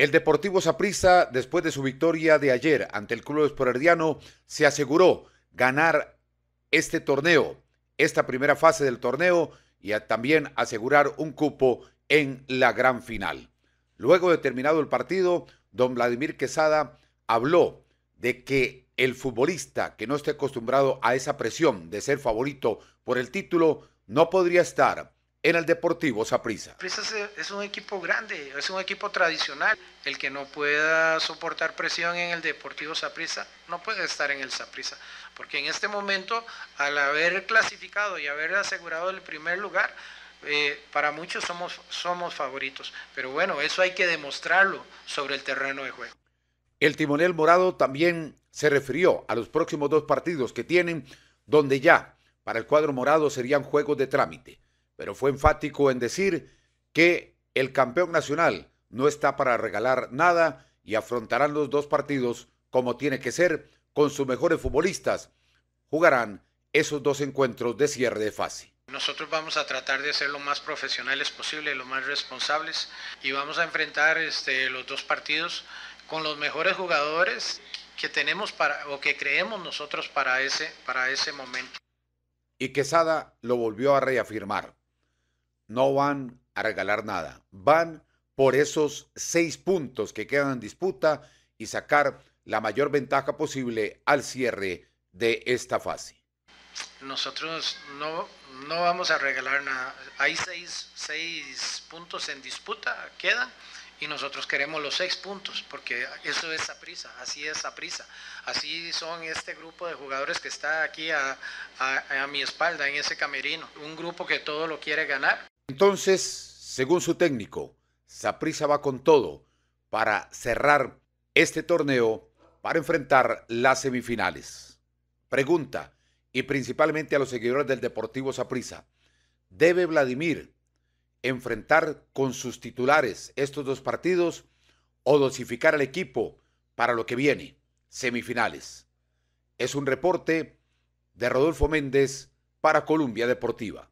El Deportivo Saprissa, después de su victoria de ayer ante el Club Esporardiano, se aseguró ganar este torneo, esta primera fase del torneo y también asegurar un cupo en la gran final. Luego de terminado el partido, don Vladimir Quesada habló de que el futbolista que no esté acostumbrado a esa presión de ser favorito por el título no podría estar en el Deportivo Saprissa. es un equipo grande, es un equipo tradicional. El que no pueda soportar presión en el Deportivo Saprissa no puede estar en el Saprissa, porque en este momento, al haber clasificado y haber asegurado el primer lugar, eh, para muchos somos, somos favoritos. Pero bueno, eso hay que demostrarlo sobre el terreno de juego. El timonel morado también se refirió a los próximos dos partidos que tienen, donde ya para el cuadro morado serían juegos de trámite pero fue enfático en decir que el campeón nacional no está para regalar nada y afrontarán los dos partidos como tiene que ser con sus mejores futbolistas. Jugarán esos dos encuentros de cierre de fase. Nosotros vamos a tratar de ser lo más profesionales posible, lo más responsables y vamos a enfrentar este, los dos partidos con los mejores jugadores que tenemos para o que creemos nosotros para ese, para ese momento. Y Quesada lo volvió a reafirmar no van a regalar nada. Van por esos seis puntos que quedan en disputa y sacar la mayor ventaja posible al cierre de esta fase. Nosotros no, no vamos a regalar nada. Hay seis, puntos en disputa, quedan y nosotros queremos los seis puntos, porque eso es a prisa, así es a prisa. Así son este grupo de jugadores que está aquí a, mi espalda en ese camerino. Un grupo que todo lo quiere ganar, entonces, según su técnico, Saprisa va con todo para cerrar este torneo para enfrentar las semifinales. Pregunta, y principalmente a los seguidores del Deportivo Saprisa, ¿debe Vladimir enfrentar con sus titulares estos dos partidos o dosificar al equipo para lo que viene, semifinales? Es un reporte de Rodolfo Méndez para Columbia Deportiva.